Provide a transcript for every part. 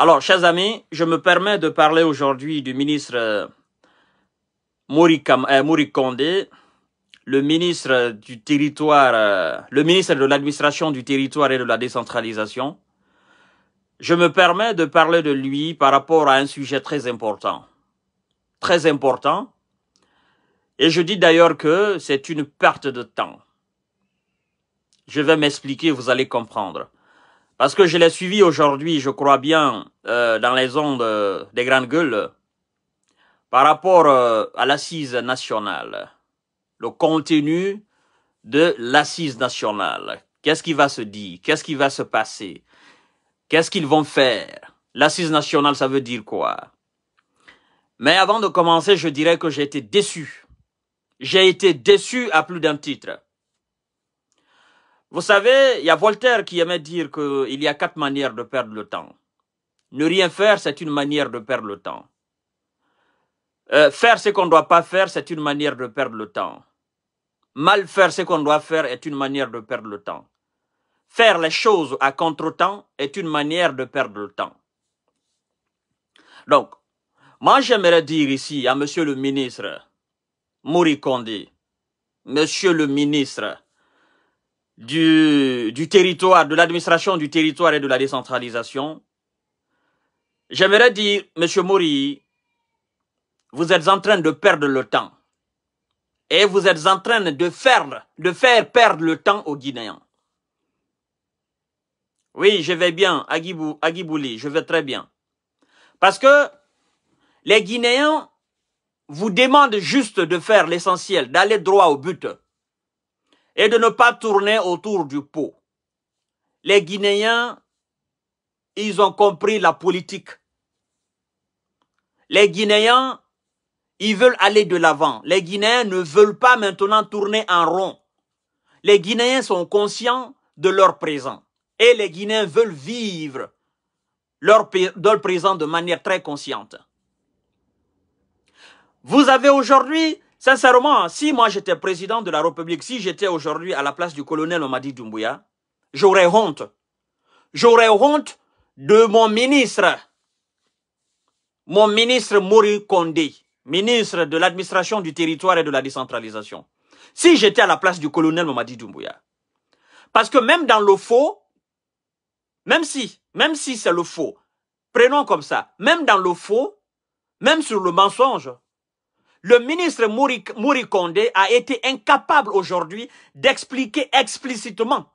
Alors, chers amis, je me permets de parler aujourd'hui du ministre euh, Mori euh, le ministre du territoire, euh, le ministre de l'administration du territoire et de la décentralisation. Je me permets de parler de lui par rapport à un sujet très important. Très important. Et je dis d'ailleurs que c'est une perte de temps. Je vais m'expliquer, vous allez comprendre. Parce que je l'ai suivi aujourd'hui, je crois bien, euh, dans les ondes euh, des grandes gueules, par rapport euh, à l'assise nationale, le contenu de l'assise nationale. Qu'est-ce qui va se dire Qu'est-ce qui va se passer Qu'est-ce qu'ils vont faire L'assise nationale, ça veut dire quoi Mais avant de commencer, je dirais que j'ai été déçu. J'ai été déçu à plus d'un titre. Vous savez, il y a Voltaire qui aimait dire qu'il y a quatre manières de perdre le temps. Ne rien faire, c'est une manière de perdre le temps. Euh, faire ce qu'on ne doit pas faire, c'est une manière de perdre le temps. Mal faire ce qu'on doit faire est une manière de perdre le temps. Faire les choses à contre-temps est une manière de perdre le temps. Donc, moi j'aimerais dire ici à Monsieur le ministre Mouricondi, Monsieur le ministre, du, du territoire, de l'administration du territoire et de la décentralisation, j'aimerais dire, Monsieur Mori, vous êtes en train de perdre le temps. Et vous êtes en train de faire, de faire perdre le temps aux Guinéens. Oui, je vais bien, Agibou, Agibouli, je vais très bien. Parce que les Guinéens vous demandent juste de faire l'essentiel, d'aller droit au but et de ne pas tourner autour du pot. Les Guinéens, ils ont compris la politique. Les Guinéens, ils veulent aller de l'avant. Les Guinéens ne veulent pas maintenant tourner en rond. Les Guinéens sont conscients de leur présent. Et les Guinéens veulent vivre leur, présent de manière très consciente. Vous avez aujourd'hui Sincèrement, si moi j'étais président de la République, si j'étais aujourd'hui à la place du colonel Mamadi Doumbouya, j'aurais honte. J'aurais honte de mon ministre, mon ministre Mori Kondé. ministre de l'administration du territoire et de la décentralisation. Si j'étais à la place du colonel Mamadi Doumbouya. Parce que même dans le faux, même si, même si c'est le faux, prenons comme ça, même dans le faux, même sur le mensonge, le ministre Mourikondé a été incapable aujourd'hui d'expliquer explicitement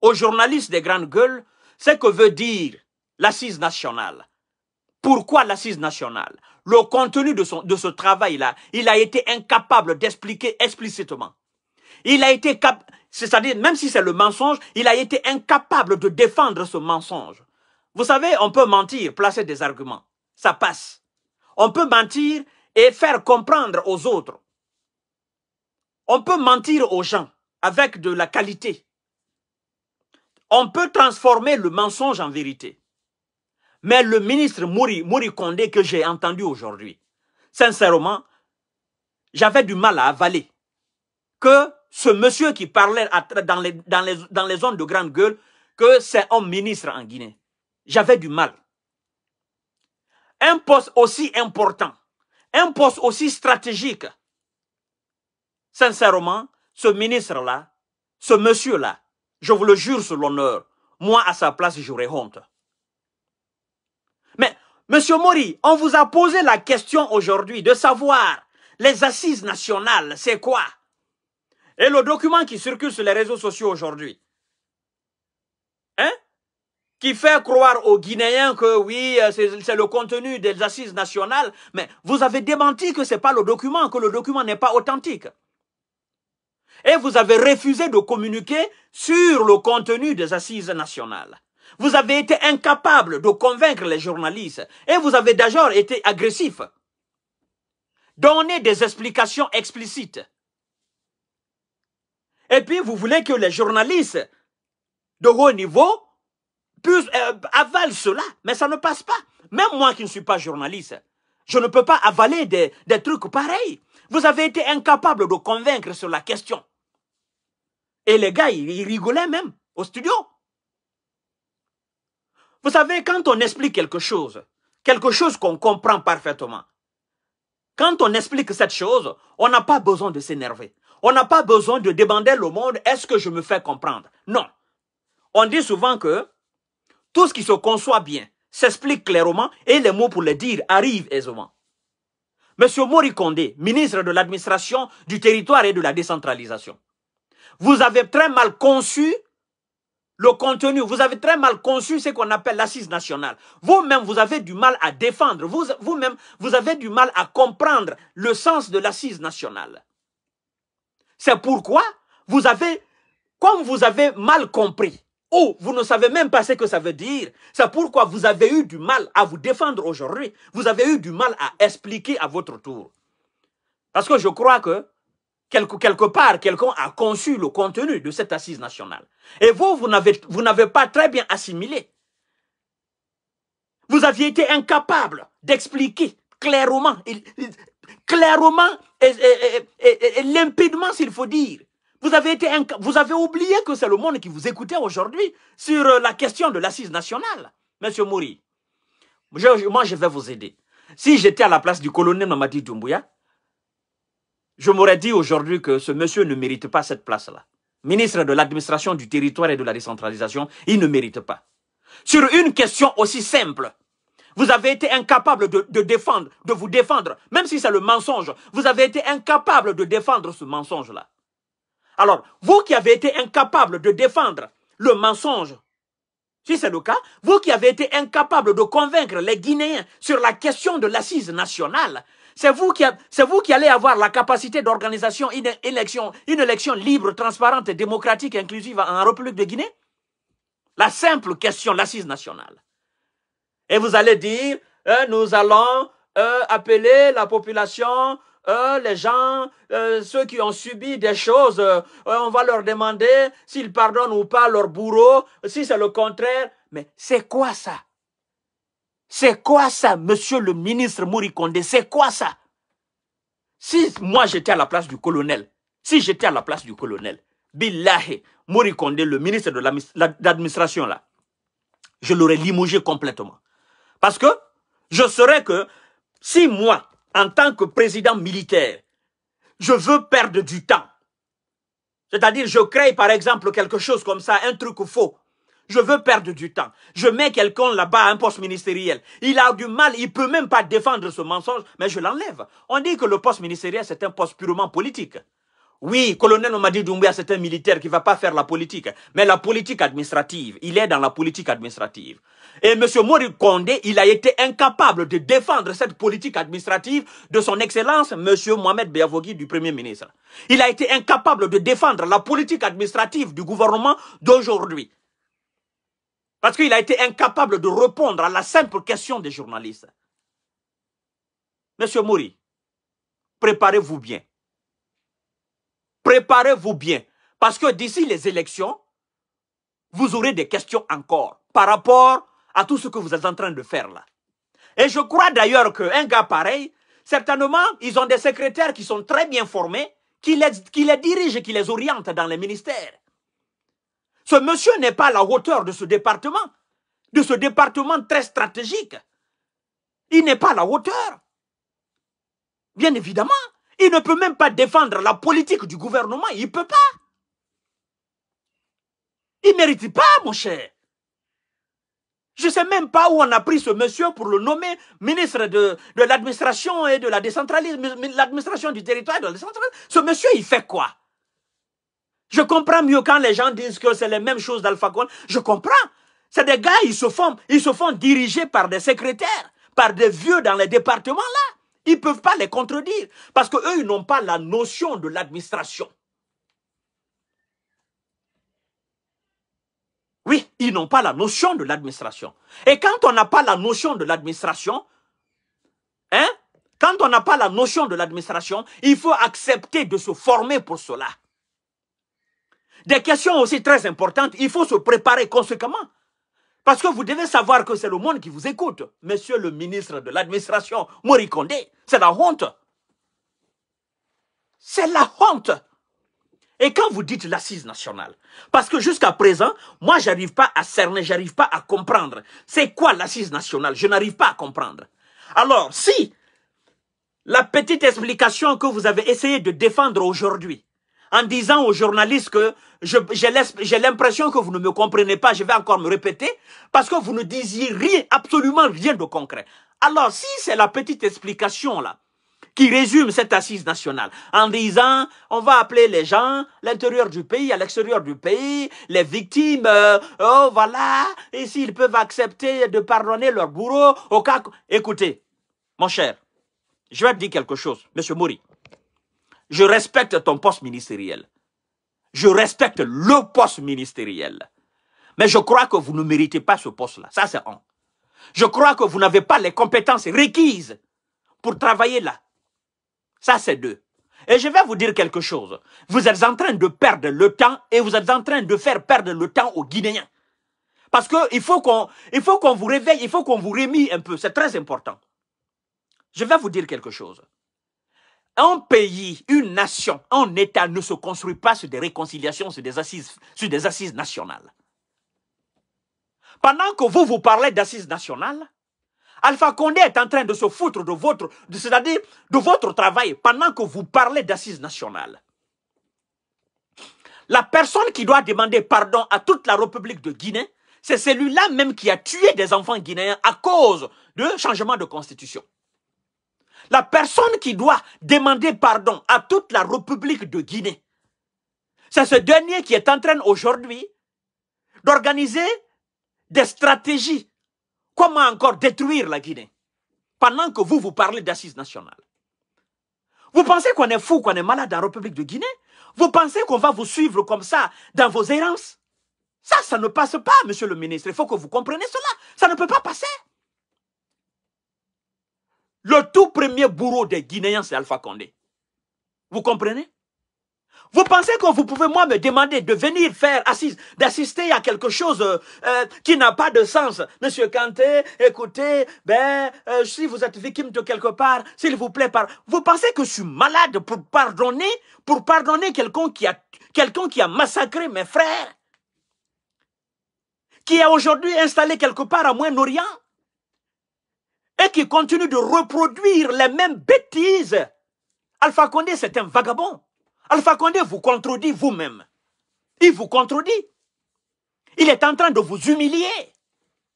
aux journalistes des grandes gueules ce que veut dire l'assise nationale. Pourquoi l'assise nationale Le contenu de, son, de ce travail-là, il a été incapable d'expliquer explicitement. Il a été capable, c'est-à-dire même si c'est le mensonge, il a été incapable de défendre ce mensonge. Vous savez, on peut mentir, placer des arguments, ça passe. On peut mentir, et faire comprendre aux autres. On peut mentir aux gens avec de la qualité. On peut transformer le mensonge en vérité. Mais le ministre Mouri, Mouri Condé que j'ai entendu aujourd'hui, sincèrement, j'avais du mal à avaler que ce monsieur qui parlait dans les, dans les, dans les zones de grande gueule, que c'est un ministre en Guinée. J'avais du mal. Un poste aussi important un poste aussi stratégique, sincèrement, ce ministre-là, ce monsieur-là, je vous le jure sur l'honneur, moi à sa place, j'aurais honte. Mais, monsieur Mori, on vous a posé la question aujourd'hui de savoir les assises nationales, c'est quoi Et le document qui circule sur les réseaux sociaux aujourd'hui. Hein qui fait croire aux Guinéens que oui, euh, c'est le contenu des assises nationales, mais vous avez démenti que ce n'est pas le document, que le document n'est pas authentique. Et vous avez refusé de communiquer sur le contenu des assises nationales. Vous avez été incapable de convaincre les journalistes et vous avez d'ailleurs été agressif. Donnez des explications explicites. Et puis vous voulez que les journalistes de haut niveau euh, avale cela, mais ça ne passe pas. Même moi qui ne suis pas journaliste, je ne peux pas avaler des, trucs pareils. Vous avez été incapable de convaincre sur la question. Et les gars, ils, ils rigolaient même au studio. Vous savez, quand on explique quelque chose, quelque chose qu'on comprend parfaitement, quand on explique cette chose, on n'a pas besoin de s'énerver. On n'a pas besoin de demander au monde, est-ce que je me fais comprendre Non. On dit souvent que tout ce qui se conçoit bien s'explique clairement et les mots pour le dire arrivent aisément. Monsieur Mori ministre de l'administration du territoire et de la décentralisation, vous avez très mal conçu le contenu, vous avez très mal conçu ce qu'on appelle l'assise nationale. Vous-même, vous avez du mal à défendre, vous-même, vous avez du mal à comprendre le sens de l'assise nationale. C'est pourquoi vous avez, comme vous avez mal compris ou vous ne savez même pas ce que ça veut dire. C'est pourquoi vous avez eu du mal à vous défendre aujourd'hui. Vous avez eu du mal à expliquer à votre tour. Parce que je crois que quelque, quelque part, quelqu'un a conçu le contenu de cette assise nationale. Et vous, vous n'avez pas très bien assimilé. Vous aviez été incapable d'expliquer clairement, clairement et limpidement, s'il faut dire, vous avez, été vous avez oublié que c'est le monde qui vous écoutait aujourd'hui sur euh, la question de l'assise nationale, Monsieur Moury, moi, je vais vous aider. Si j'étais à la place du colonel Mamadi Doumbouya, je m'aurais dit aujourd'hui que ce monsieur ne mérite pas cette place-là. Ministre de l'administration du territoire et de la décentralisation, il ne mérite pas. Sur une question aussi simple, vous avez été incapable de défendre, de vous défendre, même si c'est le mensonge. Vous avez été incapable de défendre ce mensonge-là. Alors, vous qui avez été incapable de défendre le mensonge, si c'est le cas, vous qui avez été incapable de convaincre les Guinéens sur la question de l'assise nationale, c'est vous, qui, vous qui allez avoir la capacité d'organisation une élection, libre, transparente, démocratique inclusive en République de Guinée La simple question, l'assise nationale. Et vous allez dire, euh, nous allons euh, appeler la population euh, les gens, euh, ceux qui ont subi des choses, euh, on va leur demander s'ils pardonnent ou pas leur bourreau, si c'est le contraire. Mais c'est quoi ça C'est quoi ça, monsieur le ministre Mourikonde C'est quoi ça Si moi j'étais à la place du colonel, si j'étais à la place du colonel, Billahi, Mourikonde, le ministre de l'administration là, je l'aurais limogé complètement. Parce que je saurais que si moi, en tant que président militaire, je veux perdre du temps. C'est-à-dire, je crée par exemple quelque chose comme ça, un truc faux. Je veux perdre du temps. Je mets quelqu'un là-bas à un poste ministériel. Il a du mal, il peut même pas défendre ce mensonge, mais je l'enlève. On dit que le poste ministériel, c'est un poste purement politique. Oui, colonel Mamadi Doumbia, c'est un militaire qui ne va pas faire la politique, mais la politique administrative. Il est dans la politique administrative. Et M. Mori Kondé, il a été incapable de défendre cette politique administrative de son excellence, M. Mohamed Beyavogui, du Premier ministre. Il a été incapable de défendre la politique administrative du gouvernement d'aujourd'hui. Parce qu'il a été incapable de répondre à la simple question des journalistes. Monsieur Mori, préparez-vous bien. Préparez-vous bien. Parce que d'ici les élections, vous aurez des questions encore par rapport à tout ce que vous êtes en train de faire là. Et je crois d'ailleurs qu'un gars pareil, certainement, ils ont des secrétaires qui sont très bien formés, qui les, qui les dirigent qui les orientent dans les ministères. Ce monsieur n'est pas la hauteur de ce département, de ce département très stratégique. Il n'est pas la hauteur. Bien évidemment, il ne peut même pas défendre la politique du gouvernement. Il ne peut pas. Il ne mérite pas, mon cher. Je ne sais même pas où on a pris ce monsieur pour le nommer ministre de, l'administration et de la décentralisation, l'administration du territoire et de la décentralisation. Ce monsieur, il fait quoi Je comprends mieux quand les gens disent que c'est les mêmes choses d'Alpha Je comprends. C'est des gars, ils se font, ils se font diriger par des secrétaires, par des vieux dans les départements là. Ils ne peuvent pas les contredire parce qu'eux, ils n'ont pas la notion de l'administration. Oui, ils n'ont pas la notion de l'administration. Et quand on n'a pas la notion de l'administration, hein, quand on n'a pas la notion de l'administration, il faut accepter de se former pour cela. Des questions aussi très importantes, il faut se préparer conséquemment. Parce que vous devez savoir que c'est le monde qui vous écoute. Monsieur le ministre de l'administration, Mori c'est la honte. C'est la honte. Et quand vous dites l'assise nationale, parce que jusqu'à présent, moi, j'arrive pas à cerner, j'arrive pas à comprendre. C'est quoi l'assise nationale Je n'arrive pas à comprendre. Alors, si la petite explication que vous avez essayé de défendre aujourd'hui, en disant aux journalistes que j'ai l'impression que vous ne me comprenez pas, je vais encore me répéter, parce que vous ne disiez rien, absolument rien de concret. Alors, si c'est la petite explication là, qui résume cette assise nationale en disant on va appeler les gens l'intérieur du pays à l'extérieur du pays les victimes euh, oh voilà et s'ils peuvent accepter de pardonner leur bourreau au cas écoutez mon cher je vais te dire quelque chose monsieur Moury, je respecte ton poste ministériel. Je respecte le poste ministériel. Mais je crois que vous ne méritez pas ce poste-là. Ça, c'est un. Je crois que vous n'avez pas les compétences requises pour travailler là. Ça, c'est deux. Et je vais vous dire quelque chose. Vous êtes en train de perdre le temps et vous êtes en train de faire perdre le temps aux Guinéens. Parce qu'il faut qu'on vous réveille, il faut qu'on vous remise un peu. C'est très important. Je vais vous dire quelque chose un pays, une nation, un État ne se construit pas sur des réconciliations, sur des assises, sur des assises nationales. Pendant que vous vous parlez d'assises nationales, Alpha Condé est en train de se foutre de votre, c'est-à-dire de votre travail pendant que vous parlez d'assises nationales. La personne qui doit demander pardon à toute la République de Guinée, c'est celui-là même qui a tué des enfants guinéens à cause de changement de constitution. La personne qui doit demander pardon à toute la République de Guinée, c'est ce dernier qui est en train aujourd'hui d'organiser des stratégies. Comment encore détruire la Guinée pendant que vous, vous parlez d'assises nationales Vous pensez qu'on est fou, qu'on est malade en République de Guinée Vous pensez qu'on va vous suivre comme ça dans vos errances Ça, ça ne passe pas, monsieur le ministre. Il faut que vous compreniez cela. Ça ne peut pas passer. Le tout premier bourreau des Guinéens, c'est Alpha Condé. Vous comprenez Vous pensez que vous pouvez, moi, me demander de venir faire, assise, d'assister à quelque chose euh, euh, qui n'a pas de sens Monsieur Kanté, écoutez, ben, euh, si vous êtes victime de quelque part, s'il vous plaît, par... vous pensez que je suis malade pour pardonner, pour pardonner quelqu'un qui a, quelqu'un qui a massacré mes frères qui est aujourd'hui installé quelque part à Moyen-Orient qui continue de reproduire les mêmes bêtises. Alpha Condé, c'est un vagabond. Alpha Condé vous contredit vous-même. Il vous contredit. Il est en train de vous humilier.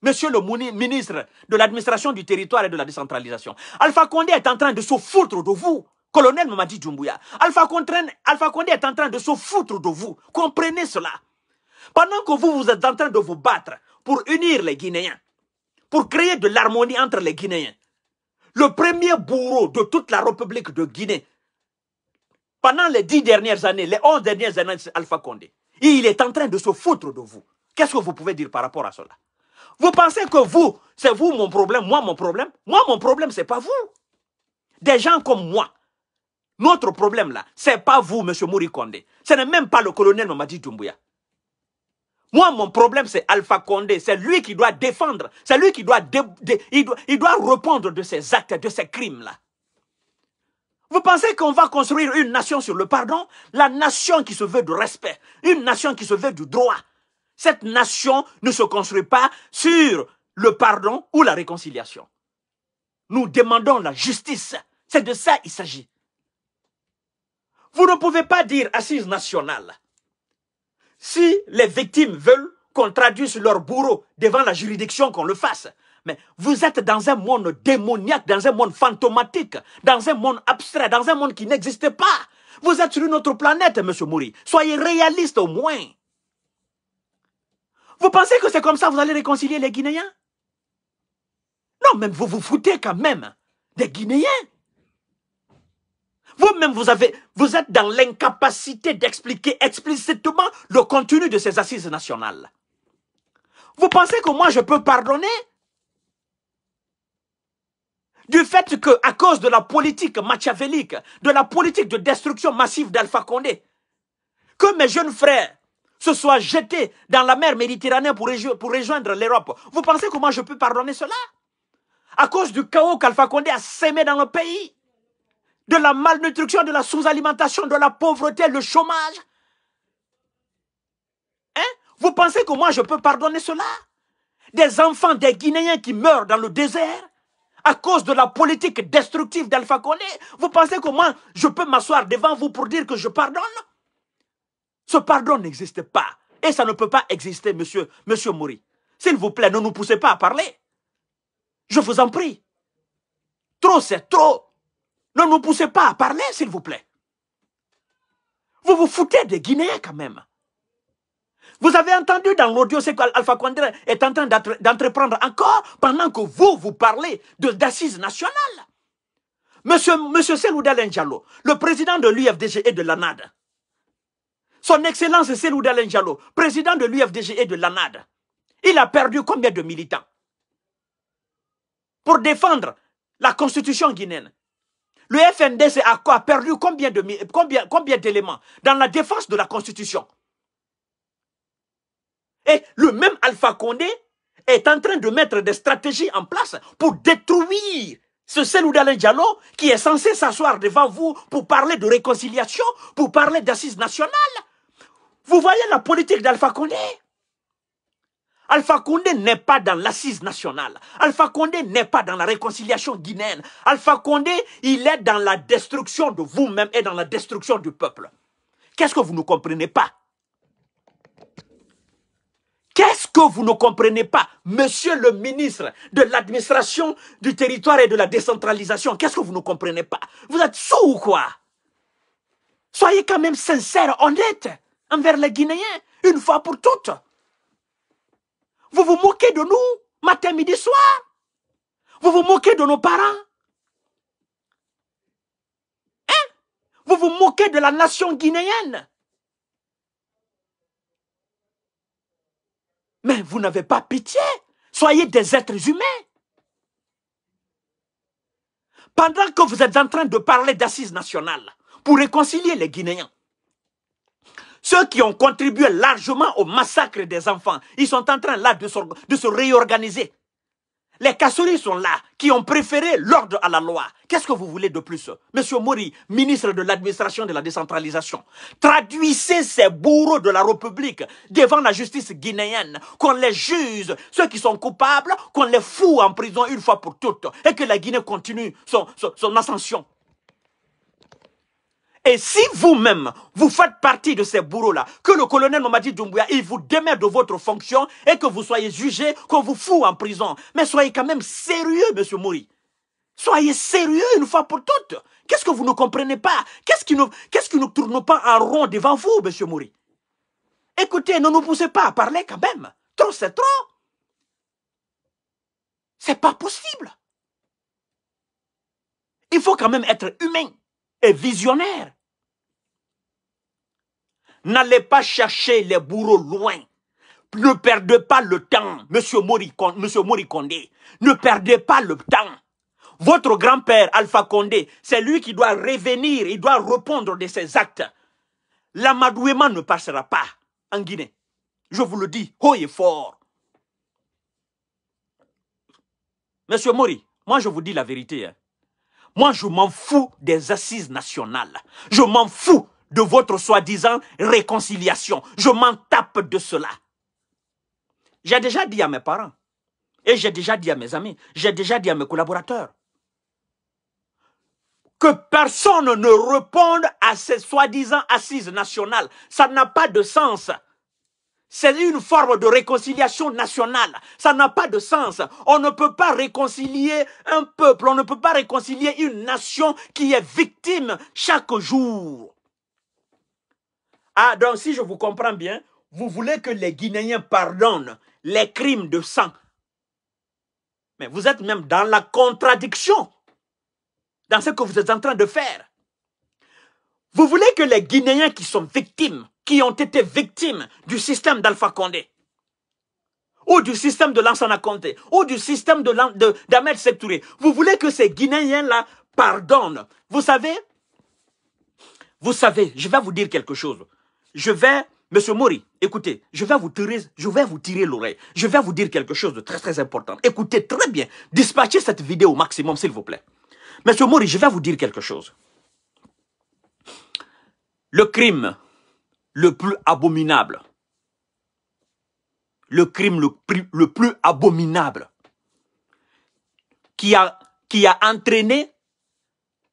Monsieur le ministre de l'administration du territoire et de la décentralisation, Alpha Condé est en train de se foutre de vous, colonel Mamadi Djumbuya. Alpha, Alpha Condé est en train de se foutre de vous. Comprenez cela. Pendant que vous, vous êtes en train de vous battre pour unir les Guinéens, pour créer de l'harmonie entre les Guinéens. Le premier bourreau de toute la République de Guinée, pendant les dix dernières années, les onze dernières années, c'est Alpha Condé. il est en train de se foutre de vous. Qu'est-ce que vous pouvez dire par rapport à cela Vous pensez que vous, c'est vous mon problème, moi mon problème Moi mon problème, c'est pas vous. Des gens comme moi, notre problème là, c'est pas vous, M. Mouri Condé. Ce n'est même pas le colonel Mamadi Doumbouya. Moi, mon problème, c'est Alpha Condé. C'est lui qui doit défendre. C'est lui qui doit, il doit, répondre de ses actes, de ses crimes-là. Vous pensez qu'on va construire une nation sur le pardon La nation qui se veut du respect, une nation qui se veut du droit. Cette nation ne se construit pas sur le pardon ou la réconciliation. Nous demandons la justice. C'est de ça il s'agit. Vous ne pouvez pas dire assise nationale. Si les victimes veulent qu'on traduise leur bourreau devant la juridiction, qu'on le fasse. Mais vous êtes dans un monde démoniaque, dans un monde fantomatique, dans un monde abstrait, dans un monde qui n'existe pas. Vous êtes sur une autre planète, monsieur Mouri. Soyez réaliste au moins. Vous pensez que c'est comme ça que vous allez réconcilier les Guinéens Non, même vous vous foutez quand même des Guinéens, vous-même, vous avez, vous êtes dans l'incapacité d'expliquer explicitement le contenu de ces assises nationales. Vous pensez que moi, je peux pardonner du fait que, à cause de la politique machiavélique, de la politique de destruction massive d'Alpha Condé, que mes jeunes frères se soient jetés dans la mer Méditerranée pour, pour rejoindre l'Europe. Vous pensez que moi je peux pardonner cela À cause du chaos qu'Alpha Condé a sémé dans le pays de la malnutrition, de la sous-alimentation, de la pauvreté, le chômage. Hein? Vous pensez que moi je peux pardonner cela Des enfants, des Guinéens qui meurent dans le désert à cause de la politique destructive d'Alpha Condé, vous pensez que moi je peux m'asseoir devant vous pour dire que je pardonne Ce pardon n'existe pas. Et ça ne peut pas exister, monsieur, monsieur Moury. S'il vous plaît, ne nous poussez pas à parler. Je vous en prie. Trop, c'est trop. Ne nous poussez pas à parler, s'il vous plaît. Vous vous foutez des Guinéens quand même. Vous avez entendu dans l'audio ce qu'Alpha Condé est en train d'entreprendre encore pendant que vous, vous parlez d'assises nationales. Monsieur, Monsieur Seloudalen Diallo, le président de l'UFDG et de l'ANAD. Son Excellence Seloudalen Diallo, président de l'UFDG et de l'ANAD. Il a perdu combien de militants pour défendre la constitution guinéenne le FNDC a, a perdu combien d'éléments combien, combien dans la défense de la Constitution Et le même Alpha Condé est en train de mettre des stratégies en place pour détruire ce celle Diallo qui est censé s'asseoir devant vous pour parler de réconciliation, pour parler d'assises nationales. Vous voyez la politique d'Alpha Condé Alpha Condé n'est pas dans l'assise nationale. Alpha Condé n'est pas dans la réconciliation guinéenne. Alpha Condé, il est dans la destruction de vous-même et dans la destruction du peuple. Qu'est-ce que vous ne comprenez pas Qu'est-ce que vous ne comprenez pas, monsieur le ministre de l'administration du territoire et de la décentralisation Qu'est-ce que vous ne comprenez pas Vous êtes sous ou quoi Soyez quand même sincère, honnête envers les Guinéens, une fois pour toutes. Vous vous moquez de nous, matin, midi, soir. Vous vous moquez de nos parents. Hein? Vous vous moquez de la nation guinéenne. Mais vous n'avez pas pitié. Soyez des êtres humains. Pendant que vous êtes en train de parler d'assises nationales pour réconcilier les Guinéens, ceux qui ont contribué largement au massacre des enfants, ils sont en train là de se, réorganiser. Les casseries sont là, qui ont préféré l'ordre à la loi. Qu'est-ce que vous voulez de plus Monsieur Mori, ministre de l'administration de la décentralisation, traduisez ces bourreaux de la République devant la justice guinéenne, qu'on les juge, ceux qui sont coupables, qu'on les fout en prison une fois pour toutes, et que la Guinée continue son ascension. Et si vous-même, vous faites partie de ces bourreaux-là, que le colonel Mamadi Doumbouya, il vous démet de votre fonction et que vous soyez jugé, qu'on vous fout en prison. Mais soyez quand même sérieux, monsieur Moury. Soyez sérieux une fois pour toutes. Qu'est-ce que vous ne comprenez pas Qu'est-ce qui, ne, qu'est-ce qui tourne pas en rond devant vous, monsieur Moury Écoutez, ne nous poussez pas à parler quand même. Trop, c'est trop. C'est pas possible. Il faut quand même être humain et visionnaire N'allez pas chercher les bourreaux loin. Ne perdez pas le temps, Monsieur Mori Monsieur ne perdez pas le temps. Votre grand-père, Alpha Condé, c'est lui qui doit revenir, il doit répondre de ses actes. L'amadouement ne passera pas en Guinée. Je vous le dis haut et fort. Monsieur Mori, moi je vous dis la vérité. Hein. Moi je m'en fous des assises nationales. Je m'en fous de votre soi-disant réconciliation. Je m'en tape de cela. J'ai déjà dit à mes parents, et j'ai déjà dit à mes amis, j'ai déjà dit à mes collaborateurs, que personne ne réponde à ces soi-disant assises nationales. Ça n'a pas de sens. C'est une forme de réconciliation nationale. Ça n'a pas de sens. On ne peut pas réconcilier un peuple, on ne peut pas réconcilier une nation qui est victime chaque jour ah, donc si je vous comprends bien, vous voulez que les Guinéens pardonnent les crimes de sang. Mais vous êtes même dans la contradiction dans ce que vous êtes en train de faire. Vous voulez que les Guinéens qui sont victimes, qui ont été victimes du système d'Alpha Condé, ou du système de Lansana Conté, ou du système de d'Ahmed Sektouré, vous voulez que ces Guinéens-là pardonnent. Vous savez, vous savez, je vais vous dire quelque chose je vais, Monsieur Mori, écoutez, je vais vous tirer, je vais vous tirer l'oreille. Je vais vous dire quelque chose de très très important. Écoutez très bien. Dispatchez cette vidéo au maximum, s'il vous plaît. Monsieur Mori, je vais vous dire quelque chose. Le crime le plus abominable, le crime le, plus abominable qui a, qui a entraîné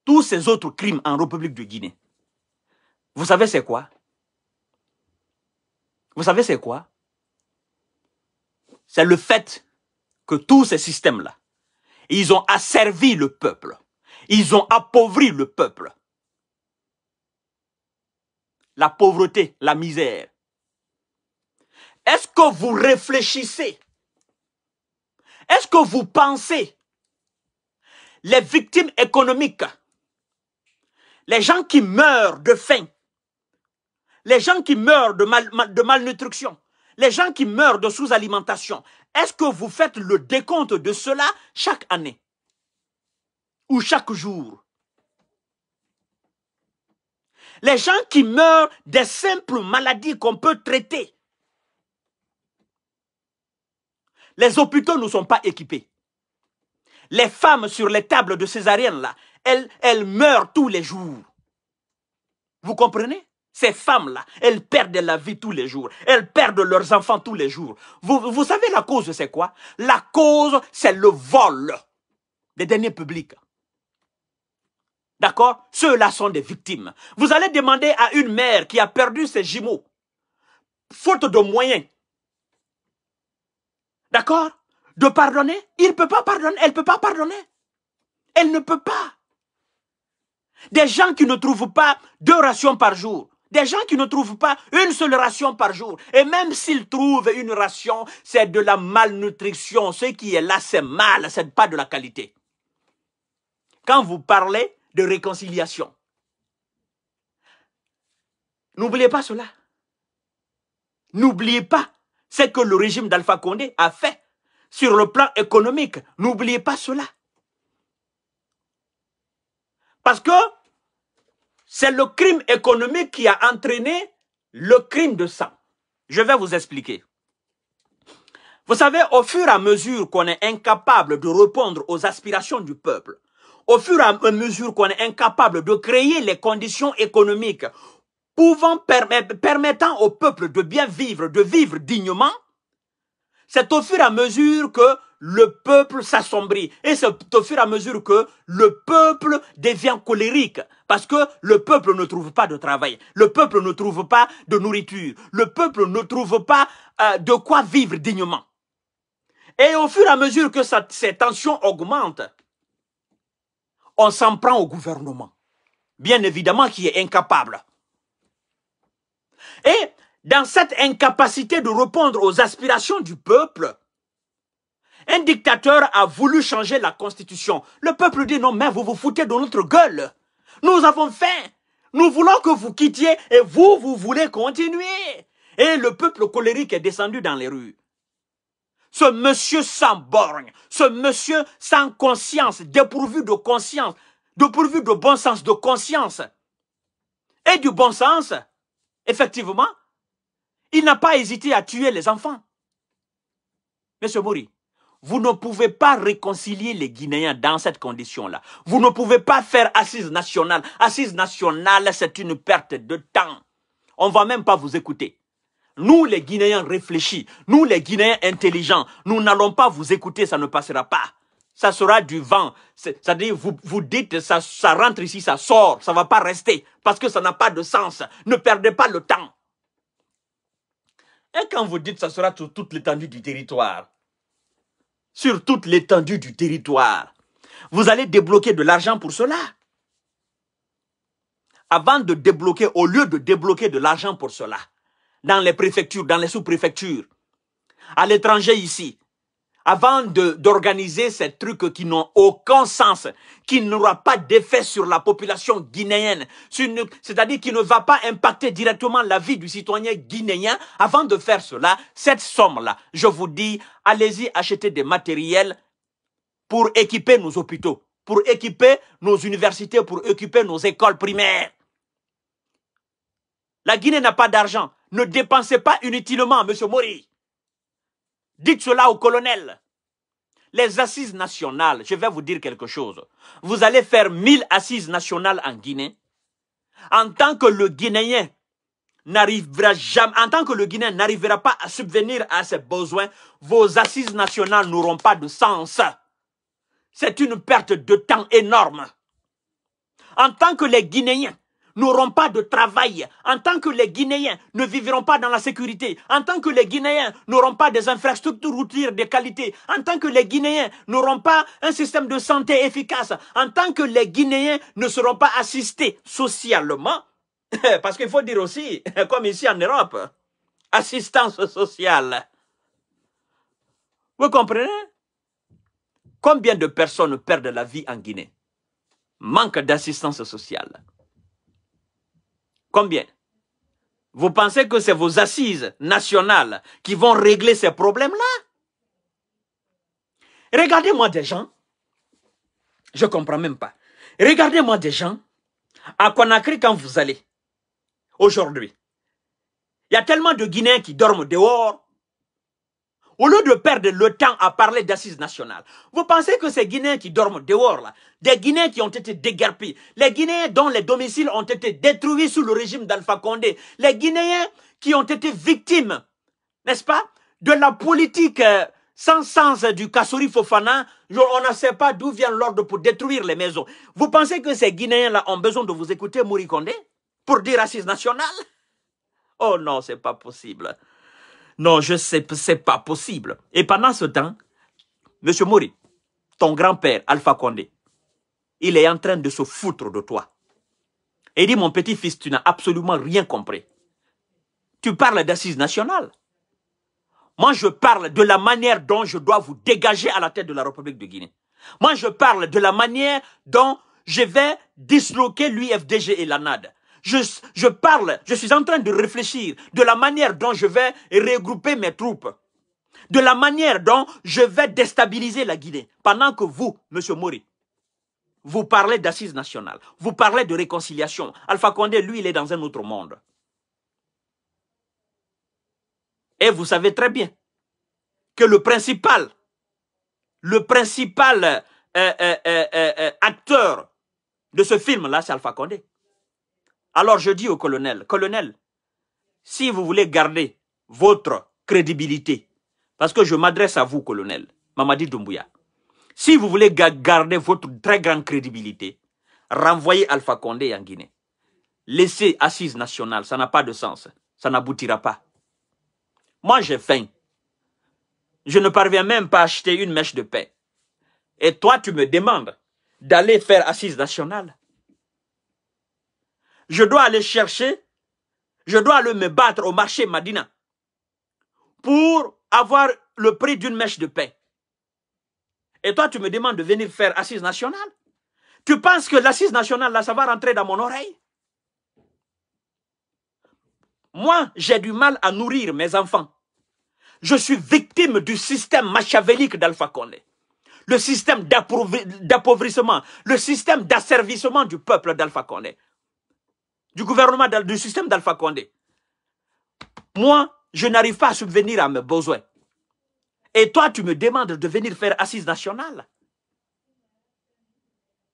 tous ces autres crimes en République de Guinée. Vous savez c'est quoi vous savez, c'est quoi C'est le fait que tous ces systèmes-là, ils ont asservi le peuple. Ils ont appauvri le peuple. La pauvreté, la misère. Est-ce que vous réfléchissez Est-ce que vous pensez les victimes économiques, les gens qui meurent de faim, les gens qui meurent de, de malnutrition, les gens qui meurent de sous-alimentation, est-ce que vous faites le décompte de cela chaque année ou chaque jour Les gens qui meurent des simples maladies qu'on peut traiter. Les hôpitaux ne sont pas équipés. Les femmes sur les tables de césarienne, là, elles, elles meurent tous les jours. Vous comprenez ces femmes-là, elles perdent la vie tous les jours. Elles perdent leurs enfants tous les jours. Vous, savez la cause, c'est quoi La cause, c'est le vol des derniers publics. D'accord Ceux-là sont des victimes. Vous allez demander à une mère qui a perdu ses jumeaux, faute de moyens, d'accord De pardonner Il ne peut pas pardonner, elle ne peut pas pardonner. Elle ne peut pas. Des gens qui ne trouvent pas deux rations par jour, des gens qui ne trouvent pas une seule ration par jour. Et même s'ils trouvent une ration, c'est de la malnutrition. Ce qui est là, c'est mal, n'est pas de la qualité. Quand vous parlez de réconciliation, n'oubliez pas cela. N'oubliez pas ce que le régime d'Alpha Condé a fait sur le plan économique. N'oubliez pas cela. Parce que c'est le crime économique qui a entraîné le crime de sang. Je vais vous expliquer. Vous savez, au fur et à mesure qu'on est incapable de répondre aux aspirations du peuple, au fur et à mesure qu'on est incapable de créer les conditions économiques pouvant permettant au peuple de bien vivre, de vivre dignement, c'est au fur et à mesure que le peuple s'assombrit. Et c'est au fur et à mesure que le peuple devient colérique. Parce que le peuple ne trouve pas de travail. Le peuple ne trouve pas de nourriture. Le peuple ne trouve pas euh, de quoi vivre dignement. Et au fur et à mesure que ces tensions augmentent, on s'en prend au gouvernement. Bien évidemment qui est incapable. Et dans cette incapacité de répondre aux aspirations du peuple, un dictateur a voulu changer la constitution. Le peuple dit non, mais vous vous foutez de notre gueule. Nous avons faim. Nous voulons que vous quittiez et vous, vous voulez continuer. Et le peuple colérique est descendu dans les rues. Ce monsieur sans borgne, ce monsieur sans conscience, dépourvu de conscience, dépourvu de bon sens, de conscience et du bon sens, effectivement, il n'a pas hésité à tuer les enfants. Monsieur Mori, vous ne pouvez pas réconcilier les Guinéens dans cette condition-là. Vous ne pouvez pas faire assise nationale. Assise nationale, c'est une perte de temps. On ne va même pas vous écouter. Nous, les Guinéens réfléchis, nous, les Guinéens intelligents, nous n'allons pas vous écouter, ça ne passera pas. Ça sera du vent. C'est-à-dire, vous, vous dites, ça, ça rentre ici, ça sort, ça ne va pas rester, parce que ça n'a pas de sens. Ne perdez pas le temps. Et quand vous dites, ça sera sur toute l'étendue du territoire, sur toute l'étendue du territoire. Vous allez débloquer de l'argent pour cela. Avant de débloquer, au lieu de débloquer de l'argent pour cela, dans les préfectures, dans les sous-préfectures, à l'étranger ici, avant d'organiser ces trucs qui n'ont aucun sens, qui n'aura pas d'effet sur la population guinéenne, c'est-à-dire qui ne va pas impacter directement la vie du citoyen guinéen, avant de faire cela, cette somme-là, je vous dis, allez-y acheter des matériels pour équiper nos hôpitaux, pour équiper nos universités, pour équiper nos écoles primaires. La Guinée n'a pas d'argent. Ne dépensez pas inutilement, Monsieur Mori. Dites cela au colonel. Les assises nationales, je vais vous dire quelque chose. Vous allez faire 1000 assises nationales en Guinée. En tant que le Guinéen n'arrivera jamais, en tant que le Guinéen n'arrivera pas à subvenir à ses besoins, vos assises nationales n'auront pas de sens. C'est une perte de temps énorme. En tant que les Guinéens n'auront pas de travail, en tant que les Guinéens ne vivront pas dans la sécurité, en tant que les Guinéens n'auront pas des infrastructures routières de qualité, en tant que les Guinéens n'auront pas un système de santé efficace, en tant que les Guinéens ne seront pas assistés socialement, parce qu'il faut dire aussi, comme ici en Europe, assistance sociale. Vous comprenez Combien de personnes perdent la vie en Guinée Manque d'assistance sociale. Combien Vous pensez que c'est vos assises nationales qui vont régler ces problèmes-là Regardez-moi des gens. Je ne comprends même pas. Regardez-moi des gens à Conakry quand vous allez. Aujourd'hui. Il y a tellement de Guinéens qui dorment dehors, au lieu de perdre le temps à parler d'assises nationales, vous pensez que ces Guinéens qui dorment dehors, là, des Guinéens qui ont été dégarpés, les Guinéens dont les domiciles ont été détruits sous le régime d'Alpha Condé, les Guinéens qui ont été victimes, n'est-ce pas, de la politique euh, sans sens du Kassouri Fofana, on ne sait pas d'où vient l'ordre pour détruire les maisons. Vous pensez que ces Guinéens-là ont besoin de vous écouter, Condé, pour dire assises nationales Oh non, n'est pas possible. Non, je sais, c'est pas possible. Et pendant ce temps, M. Mori, ton grand-père, Alpha Condé, il est en train de se foutre de toi. Et il dit, mon petit-fils, tu n'as absolument rien compris. Tu parles d'assises nationales. Moi, je parle de la manière dont je dois vous dégager à la tête de la République de Guinée. Moi, je parle de la manière dont je vais disloquer l'UFDG et l'ANAD je, je parle, je suis en train de réfléchir de la manière dont je vais regrouper mes troupes, de la manière dont je vais déstabiliser la Guinée. Pendant que vous, Monsieur Mori, vous parlez d'assises nationales, vous parlez de réconciliation. Alpha Condé, lui, il est dans un autre monde. Et vous savez très bien que le principal, le principal euh, euh, euh, acteur de ce film-là, c'est Alpha Condé. Alors je dis au colonel, colonel, si vous voulez garder votre crédibilité, parce que je m'adresse à vous, colonel, Mamadi Doumbouya, si vous voulez garder votre très grande crédibilité, renvoyez Alpha Condé en Guinée. Laissez assise nationale, ça n'a pas de sens. Ça n'aboutira pas. Moi, j'ai faim. Je ne parviens même pas à acheter une mèche de paix. Et toi, tu me demandes d'aller faire assise nationale je dois aller chercher, je dois aller me battre au marché Madina pour avoir le prix d'une mèche de paix. Et toi, tu me demandes de venir faire assise nationale Tu penses que l'assise nationale, là, ça va rentrer dans mon oreille Moi, j'ai du mal à nourrir mes enfants. Je suis victime du système machiavélique d'Alpha Condé. Le système d'appauvrissement, le système d'asservissement du peuple d'Alpha Condé du gouvernement, du système d'Alpha Condé. Moi, je n'arrive pas à subvenir à mes besoins. Et toi, tu me demandes de venir faire assise nationale.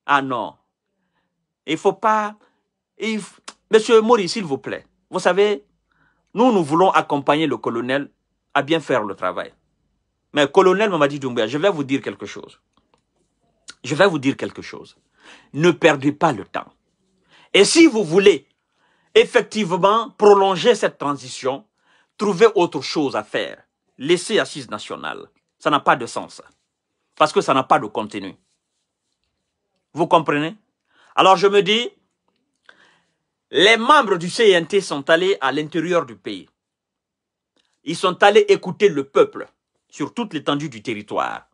Ah non. Il ne faut pas... Monsieur Maurice, s'il vous plaît, vous savez, nous, nous voulons accompagner le colonel à bien faire le travail. Mais colonel Mamadi Doumbouya, je vais vous dire quelque chose. Je vais vous dire quelque chose. Ne perdez pas le temps. Et si vous voulez effectivement prolonger cette transition, trouver autre chose à faire. Laisser assise nationale, ça n'a pas de sens. Parce que ça n'a pas de contenu. Vous comprenez Alors je me dis, les membres du CNT sont allés à l'intérieur du pays. Ils sont allés écouter le peuple sur toute l'étendue du territoire.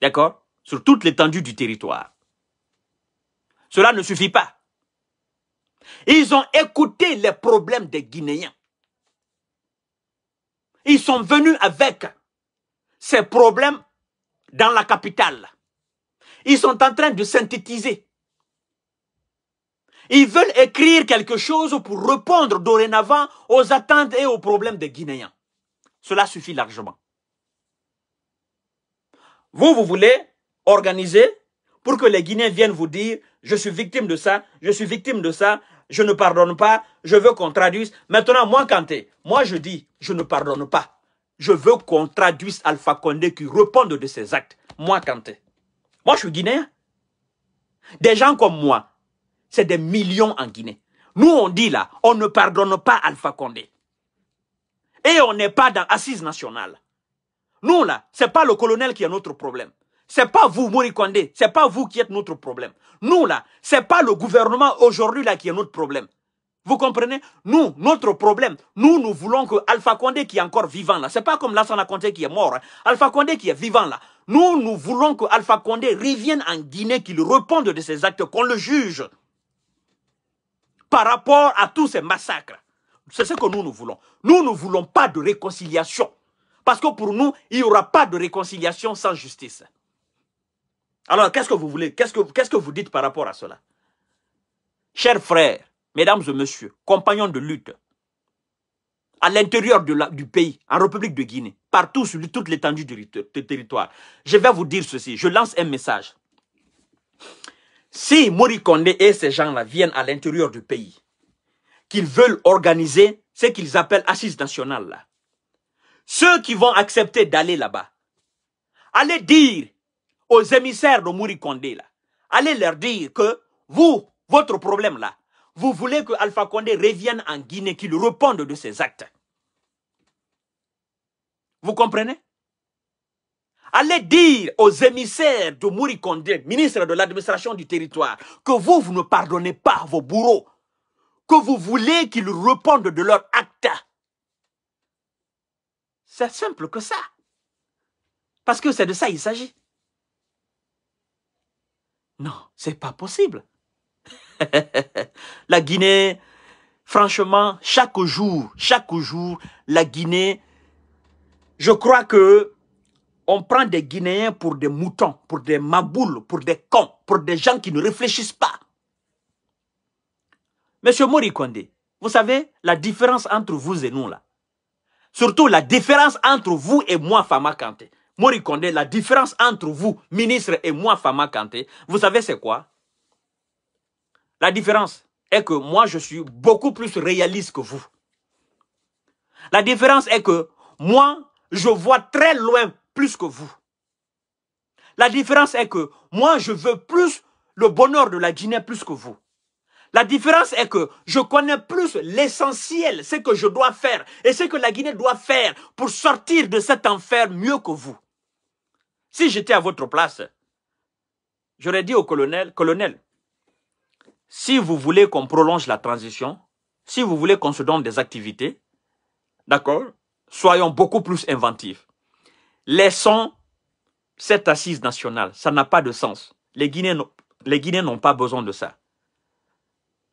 D'accord Sur toute l'étendue du territoire. Cela ne suffit pas. Ils ont écouté les problèmes des Guinéens. Ils sont venus avec ces problèmes dans la capitale. Ils sont en train de synthétiser. Ils veulent écrire quelque chose pour répondre dorénavant aux attentes et aux problèmes des Guinéens. Cela suffit largement. Vous, vous voulez organiser pour que les Guinéens viennent vous dire, je suis victime de ça, je suis victime de ça, je ne pardonne pas, je veux qu'on traduise. Maintenant, moi, Kanté, moi, je dis, je ne pardonne pas. Je veux qu'on traduise Alpha Condé qui réponde de ses actes. Moi, Kanté. Moi, je suis Guinéen. Des gens comme moi, c'est des millions en Guinée. Nous, on dit là, on ne pardonne pas Alpha Condé. Et on n'est pas dans Assise nationale. Nous, là, c'est pas le colonel qui a notre problème. C'est pas vous, Mori Condé, c'est pas vous qui êtes notre problème. Nous là, c'est pas le gouvernement aujourd'hui là qui est notre problème. Vous comprenez Nous, notre problème, nous, nous voulons que Alpha Condé qui est encore vivant là, c'est pas comme Lassana Condé qui est mort, hein. Alpha Condé qui est vivant là. Nous, nous voulons que Alpha Condé revienne en Guinée, qu'il réponde de ses actes, qu'on le juge par rapport à tous ces massacres. C'est ce que nous, nous voulons. Nous ne voulons pas de réconciliation. Parce que pour nous, il n'y aura pas de réconciliation sans justice. Alors, qu'est-ce que vous voulez Qu'est-ce que vous dites par rapport à cela Chers frères, mesdames et messieurs, compagnons de lutte, à l'intérieur du pays, en République de Guinée, partout sur toute l'étendue du, territoire, je vais vous dire ceci, je lance un message. Si Mori et ces gens-là viennent à l'intérieur du pays, qu'ils veulent organiser ce qu'ils appellent assise nationale, ceux qui vont accepter d'aller là-bas, allez dire aux émissaires de Mouri là, allez leur dire que vous, votre problème là, vous voulez que Alpha Condé revienne en Guinée, qu'il réponde de ses actes. Vous comprenez Allez dire aux émissaires de Mouri Condé, ministre de l'administration du territoire, que vous, vous ne pardonnez pas vos bourreaux, que vous voulez qu'ils répondent de leurs actes. C'est simple que ça. Parce que c'est de ça qu'il s'agit. Non, c'est pas possible. la Guinée, franchement, chaque jour, chaque jour, la Guinée, je crois que on prend des Guinéens pour des moutons, pour des maboules, pour des cons, pour des gens qui ne réfléchissent pas. Monsieur Morikonde, vous savez la différence entre vous et nous là. Surtout la différence entre vous et moi, Fama Kanté. Kondé, la différence entre vous, ministre, et moi, Fama Kanté, vous savez c'est quoi La différence est que moi, je suis beaucoup plus réaliste que vous. La différence est que moi, je vois très loin plus que vous. La différence est que moi, je veux plus le bonheur de la Guinée plus que vous. La différence est que je connais plus l'essentiel, ce que je dois faire et ce que la Guinée doit faire pour sortir de cet enfer mieux que vous. Si j'étais à votre place, j'aurais dit au colonel, colonel, si vous voulez qu'on prolonge la transition, si vous voulez qu'on se donne des activités, d'accord, soyons beaucoup plus inventifs. Laissons cette assise nationale, ça n'a pas de sens. Les Guinéens, les Guinéens n'ont pas besoin de ça.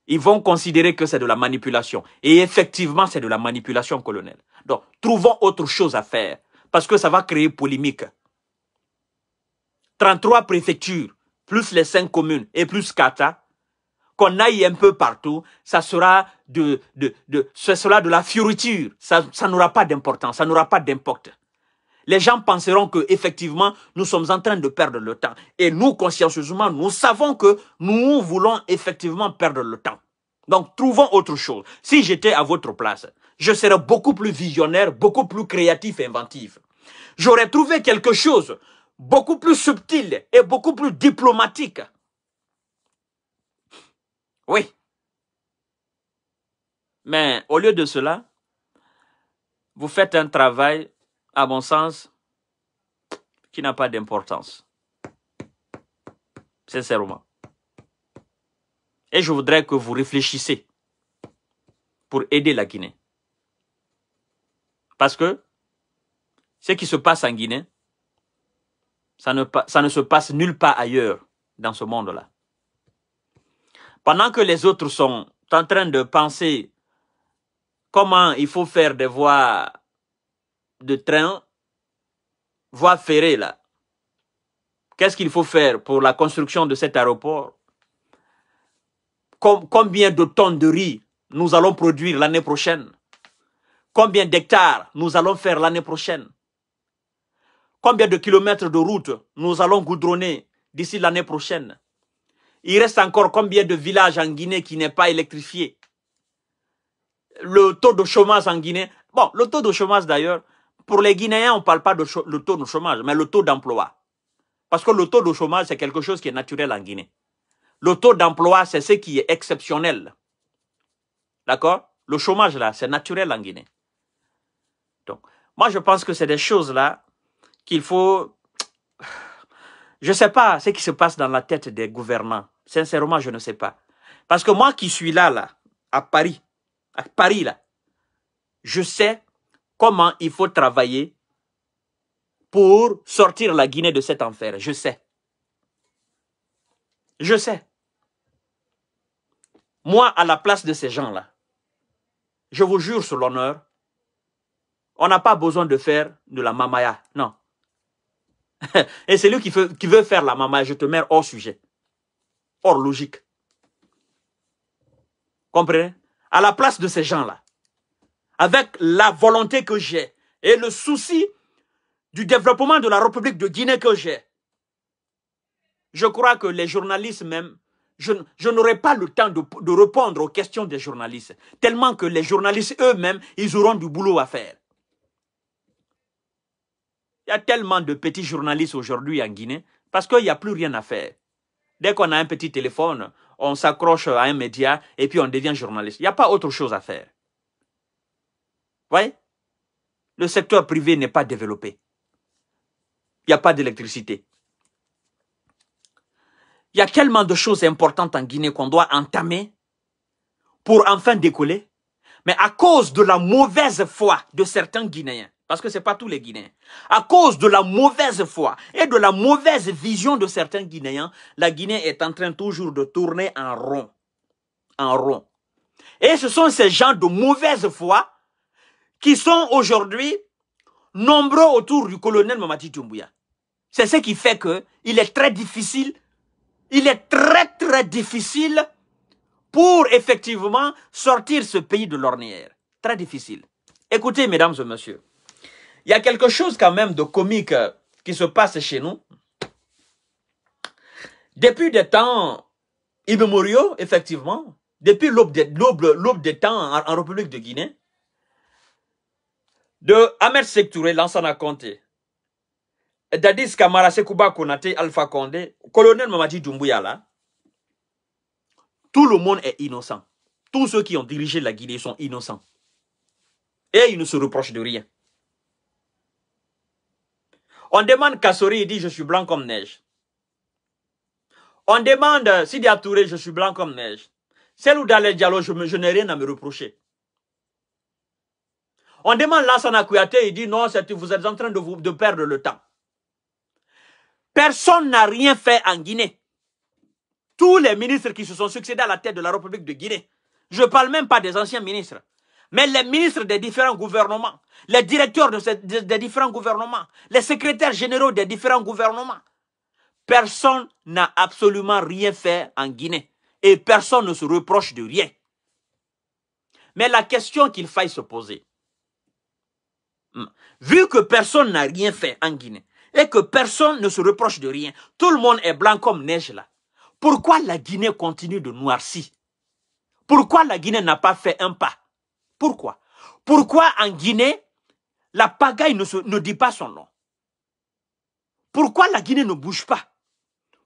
Ils vont considérer que c'est de la manipulation. Et effectivement, c'est de la manipulation, colonel. Donc, trouvons autre chose à faire, parce que ça va créer polémique. 33 préfectures, plus les 5 communes et plus Kata, qu'on aille un peu partout, ça sera de, de, de, ce sera de la fioriture. Ça, n'aura pas d'importance, ça n'aura pas d'impact. Les gens penseront que effectivement nous sommes en train de perdre le temps. Et nous, consciencieusement, nous savons que nous voulons effectivement perdre le temps. Donc, trouvons autre chose. Si j'étais à votre place, je serais beaucoup plus visionnaire, beaucoup plus créatif et inventif. J'aurais trouvé quelque chose beaucoup plus subtil et beaucoup plus diplomatique. Oui. Mais au lieu de cela, vous faites un travail, à mon sens, qui n'a pas d'importance. Sincèrement. Et je voudrais que vous réfléchissiez pour aider la Guinée. Parce que ce qui se passe en Guinée, ça ne, se passe nulle part ailleurs dans ce monde-là. Pendant que les autres sont en train de penser comment il faut faire des voies de train, voies ferrées là. Qu'est-ce qu'il faut faire pour la construction de cet aéroport Combien de tonnes de riz nous allons produire l'année prochaine Combien d'hectares nous allons faire l'année prochaine Combien de kilomètres de route nous allons goudronner d'ici l'année prochaine Il reste encore combien de villages en Guinée qui n'est pas électrifié Le taux de chômage en Guinée, bon, le taux de chômage d'ailleurs, pour les Guinéens, on ne parle pas de le taux de chômage, mais le taux d'emploi. Parce que le taux de chômage, c'est quelque chose qui est naturel en Guinée. Le taux d'emploi, c'est ce qui est exceptionnel. D'accord Le chômage, là, c'est naturel en Guinée. Donc, moi, je pense que c'est des choses, là, qu'il faut... Je ne sais pas ce qui se passe dans la tête des gouvernants. Sincèrement, je ne sais pas. Parce que moi qui suis là, là, à Paris, à Paris, là, je sais comment il faut travailler pour sortir la Guinée de cet enfer. Je sais. Je sais. Moi, à la place de ces gens-là, je vous jure sur l'honneur, on n'a pas besoin de faire de la mamaya. Non. Et c'est lui qui veut, faire la maman, je te mets hors sujet, hors logique. Comprenez À la place de ces gens-là, avec la volonté que j'ai et le souci du développement de la République de Guinée que j'ai, je crois que les journalistes même, je, n'aurai pas le temps de répondre aux questions des journalistes, tellement que les journalistes eux-mêmes, ils auront du boulot à faire. Il y a tellement de petits journalistes aujourd'hui en Guinée parce qu'il n'y a plus rien à faire. Dès qu'on a un petit téléphone, on s'accroche à un média et puis on devient journaliste. Il n'y a pas autre chose à faire. Vous voyez Le secteur privé n'est pas développé. Il n'y a pas d'électricité. Il y a tellement de choses importantes en Guinée qu'on doit entamer pour enfin décoller. Mais à cause de la mauvaise foi de certains Guinéens, parce que ce n'est pas tous les Guinéens. À cause de la mauvaise foi et de la mauvaise vision de certains Guinéens, la Guinée est en train toujours de tourner en rond. En rond. Et ce sont ces gens de mauvaise foi qui sont aujourd'hui nombreux autour du colonel Mamadi Doumbouya. C'est ce qui fait que il est très difficile, il est très très difficile pour effectivement sortir ce pays de l'ornière. Très difficile. Écoutez, mesdames et messieurs, il y a quelque chose quand même de comique euh, qui se passe chez nous. Depuis des temps, immémoriaux, effectivement, depuis l'aube des, temps en, République de Guinée, de Ahmed Sektouré, Lansana Conté, Dadis Kamara Sekouba Konate, Alpha Condé, colonel Mamadi Doumbouyala, tout le monde est innocent. Tous ceux qui ont dirigé la Guinée sont innocents. Et ils ne se reprochent de rien. On demande Kassori, il dit je suis blanc comme neige. On demande euh, Sidi Atouré, je suis blanc comme neige. Celle où dans les dialogues, je, n'ai rien à me reprocher. On demande Lassana Kouyaté, il dit non, vous êtes en train de, de perdre le temps. Personne n'a rien fait en Guinée. Tous les ministres qui se sont succédés à la tête de la République de Guinée. Je ne parle même pas des anciens ministres. Mais les ministres des différents gouvernements, les directeurs des différents gouvernements, les secrétaires généraux des différents gouvernements, personne n'a absolument rien fait en Guinée. Et personne ne se reproche de rien. Mais la question qu'il faille se poser, hmm, vu que personne n'a rien fait en Guinée, et que personne ne se reproche de rien. Tout le monde est blanc comme neige là. Pourquoi la Guinée continue de noircir Pourquoi la Guinée n'a pas fait un pas pourquoi Pourquoi en Guinée, la pagaille ne, dit pas son nom Pourquoi la Guinée ne bouge pas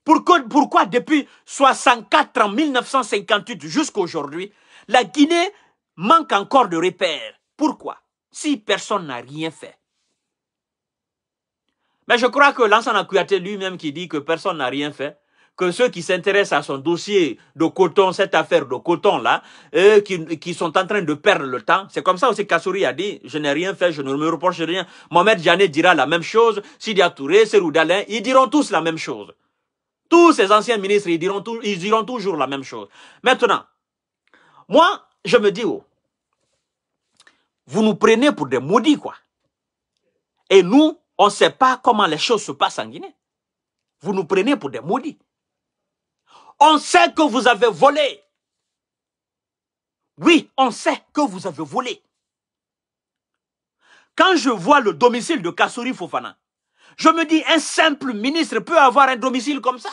pourquoi, pourquoi depuis 64 en 1958 jusqu'à aujourd'hui, la Guinée manque encore de repères Pourquoi Si personne n'a rien fait. Mais je crois que l'ancien Kouyaté lui-même qui dit que personne n'a rien fait, que ceux qui s'intéressent à son dossier de coton, cette affaire de coton là, qui, sont en train de perdre le temps, c'est comme ça aussi Kassouri a dit, je n'ai rien fait, je ne me reproche rien. Mohamed Janet dira la même chose, Sidi Touré, Serou ils diront tous la même chose. Tous ces anciens ministres, ils diront, ils diront toujours la même chose. Maintenant, moi, je me dis, oh, vous nous prenez pour des maudits, quoi. Et nous, on ne sait pas comment les choses se passent en Guinée. Vous nous prenez pour des maudits. On sait que vous avez volé. Oui, on sait que vous avez volé. Quand je vois le domicile de Kassouri Fofana, je me dis, un simple ministre peut avoir un domicile comme ça.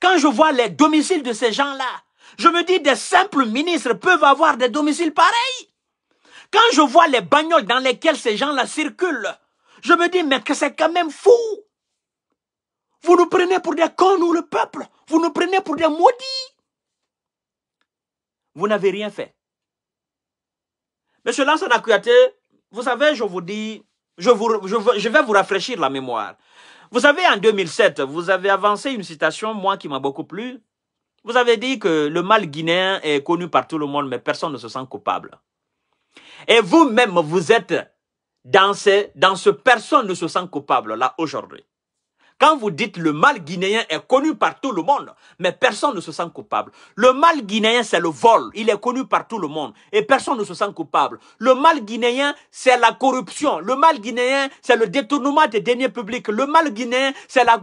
Quand je vois les domiciles de ces gens-là, je me dis, des simples ministres peuvent avoir des domiciles pareils. Quand je vois les bagnoles dans lesquelles ces gens-là circulent, je me dis, mais que c'est quand même fou. Vous nous prenez pour des cons, nous, le peuple. Vous nous prenez pour des maudits. Vous n'avez rien fait. Monsieur Lansana Akuyaté, vous savez, je vous dis, je, vous, vais vous rafraîchir la mémoire. Vous savez, en 2007, vous avez avancé une citation, moi, qui m'a beaucoup plu. Vous avez dit que le mal guinéen est connu par tout le monde, mais personne ne se sent coupable. Et vous-même, vous êtes dans dans ce personne ne se sent coupable, là, aujourd'hui. Quand vous dites le mal guinéen est connu par tout le monde, mais personne ne se sent coupable. Le mal guinéen, c'est le vol. Il est connu par tout le monde et personne ne se sent coupable. Le mal guinéen, c'est la corruption. Le mal guinéen, c'est le détournement des deniers publics. Le mal guinéen, c'est la,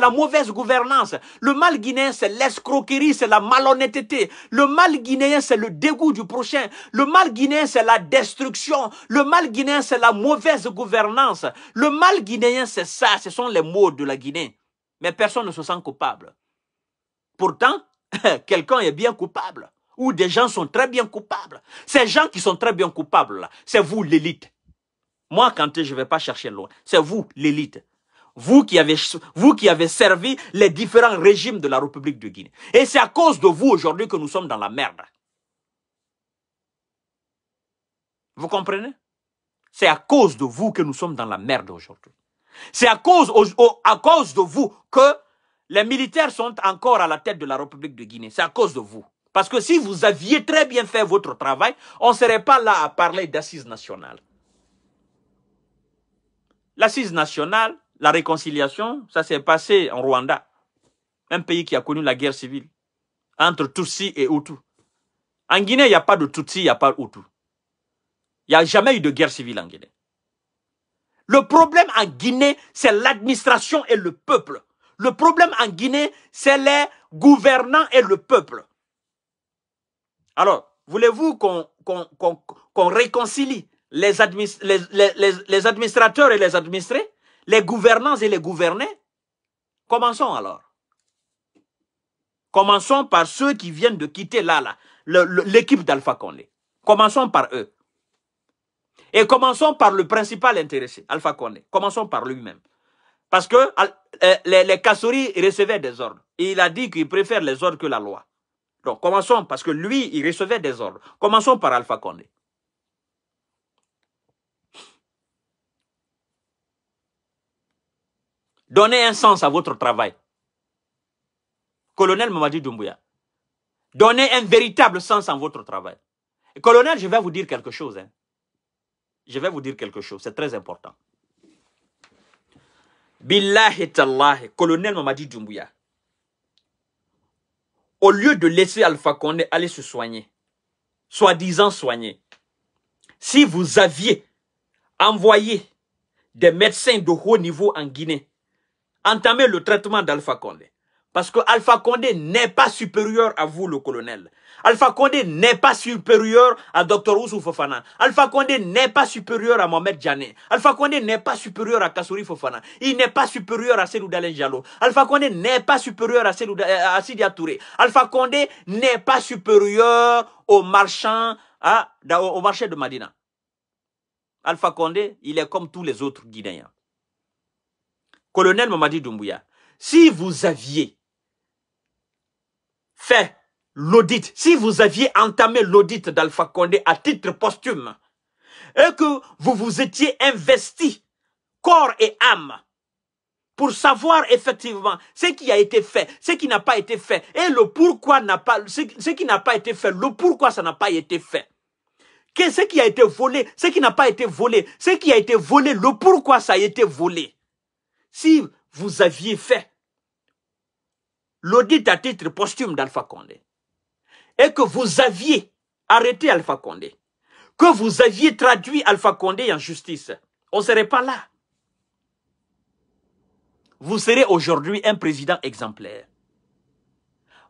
la, mauvaise gouvernance. Le mal guinéen, c'est l'escroquerie, c'est la malhonnêteté. Le mal guinéen, c'est le dégoût du prochain. Le mal guinéen, c'est la destruction. Le mal guinéen, c'est la mauvaise gouvernance. Le mal guinéen, c'est ça. Ce sont les mots de Guinée, mais personne ne se sent coupable. Pourtant, quelqu'un est bien coupable, ou des gens sont très bien coupables. Ces gens qui sont très bien coupables, c'est vous l'élite. Moi, quand je ne vais pas chercher loin, c'est vous l'élite. Vous qui, avez, vous qui avez servi les différents régimes de la République de Guinée. Et c'est à cause de vous aujourd'hui que nous sommes dans la merde. Vous comprenez C'est à cause de vous que nous sommes dans la merde aujourd'hui. C'est à cause, à cause de vous que les militaires sont encore à la tête de la République de Guinée. C'est à cause de vous. Parce que si vous aviez très bien fait votre travail, on ne serait pas là à parler d'assises nationales. L'assise nationale, la réconciliation, ça s'est passé en Rwanda, un pays qui a connu la guerre civile entre Tutsi et Hutu. En Guinée, il n'y a pas de Tutsi, il n'y a pas de Hutu. Il n'y a jamais eu de guerre civile en Guinée. Le problème en Guinée, c'est l'administration et le peuple. Le problème en Guinée, c'est les gouvernants et le peuple. Alors, voulez-vous qu'on réconcilie les, les, administrateurs et les administrés, les gouvernants et les gouvernés Commençons alors. Commençons par ceux qui viennent de quitter l'équipe d'Alpha Condé. Commençons par eux. Et commençons par le principal intéressé, Alpha Condé. Commençons par lui-même. Parce que euh, les, les Kassouris recevaient des ordres. Et il a dit qu'il préfère les ordres que la loi. Donc commençons, parce que lui, il recevait des ordres. Commençons par Alpha Condé. Donnez un sens à votre travail. Colonel Mamadi Doumbouya, donnez un véritable sens à votre travail. colonel, je vais vous dire quelque chose. Hein je vais vous dire quelque chose, c'est très important. Billahi Allah, colonel Mamadi Doumbouya, au lieu de laisser Alpha Condé aller se soigner, soi-disant soigner, si vous aviez envoyé des médecins de haut niveau en Guinée, entamer le traitement d'Alpha Condé, parce que Alpha Condé n'est pas supérieur à vous, le colonel. Alpha Condé n'est pas supérieur à Dr Ousou Fofana. Alpha Condé n'est pas supérieur à Mohamed Djané. Alpha Condé n'est pas supérieur à Kassouri Fofana. Il n'est pas supérieur à celui Dalen Jalo. Alpha Condé n'est pas supérieur à, Sidi euh, à Alpha Condé n'est pas supérieur au marchand, ah, au marché de Madina. Alpha Condé, il est comme tous les autres Guinéens. Colonel Mamadi Doumbouya, si vous aviez fait l'audit, si vous aviez entamé l'audit d'Alpha Condé à titre posthume, et que vous vous étiez investi corps et âme pour savoir effectivement ce qui a été fait, ce qui n'a pas été fait, et le pourquoi n'a pas, ce qui n'a pas été fait, le pourquoi ça n'a pas été fait. Que ce qui a été volé, ce qui n'a pas été volé, ce qui a été volé, le pourquoi ça a été volé. Si vous aviez fait l'audit à titre posthume d'Alpha Condé et que vous aviez arrêté Alpha Condé, que vous aviez traduit Alpha Condé en justice, on ne serait pas là. Vous serez aujourd'hui un président exemplaire.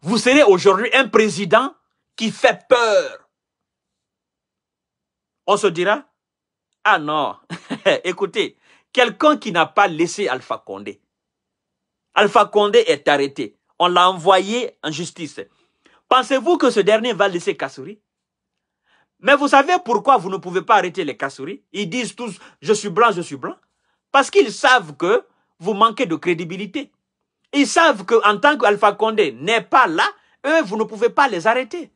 Vous serez aujourd'hui un président qui fait peur. On se dira, ah non, écoutez, quelqu'un qui n'a pas laissé Alpha Condé. Alpha Condé est arrêté on l'a envoyé en justice. Pensez-vous que ce dernier va laisser Kassouri Mais vous savez pourquoi vous ne pouvez pas arrêter les Kassouri Ils disent tous « je suis blanc, je suis blanc ». Parce qu'ils savent que vous manquez de crédibilité. Ils savent qu'en tant qu'Alpha Condé n'est pas là, eux, vous ne pouvez pas les arrêter.